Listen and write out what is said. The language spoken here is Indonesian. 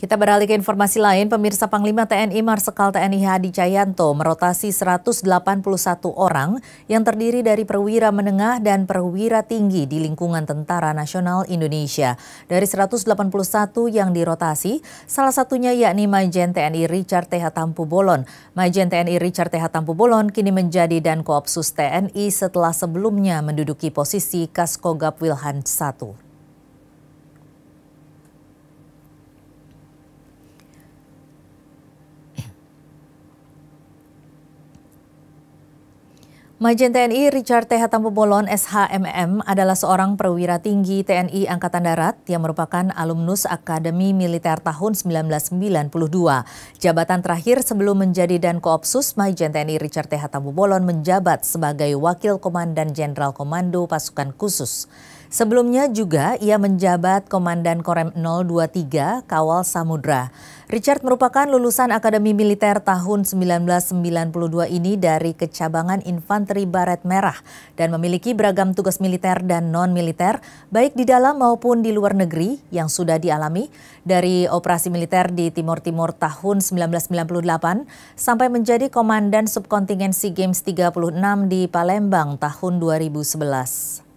Kita beralih ke informasi lain, pemirsa Panglima TNI Marsikal TNI Hadi Cayanto merotasi 181 orang yang terdiri dari perwira menengah dan perwira tinggi di lingkungan Tentara Nasional Indonesia. Dari 181 yang dirotasi, salah satunya yakni Majen TNI Richard TH Tampu Bolon. Majen TNI Richard TH Tampu Bolon kini menjadi Dan Koopsus TNI setelah sebelumnya menduduki posisi Kaskogap Wilhan I. Majen TNI Richard T. Hatampobolon SHMM adalah seorang perwira tinggi TNI Angkatan Darat yang merupakan alumnus Akademi Militer tahun 1992. Jabatan terakhir sebelum menjadi Dan Koopsus Majen TNI Richard T. Hatampobolon menjabat sebagai Wakil Komandan Jenderal Komando Pasukan Khusus. Sebelumnya juga ia menjabat Komandan Korem 023 Kawal Samudra. Richard merupakan lulusan Akademi Militer tahun 1992 ini dari kecabangan Infanteri Baret Merah dan memiliki beragam tugas militer dan non-militer baik di dalam maupun di luar negeri yang sudah dialami dari operasi militer di Timur Timur tahun 1998 sampai menjadi Komandan Subkontingen Games 36 di Palembang tahun 2011.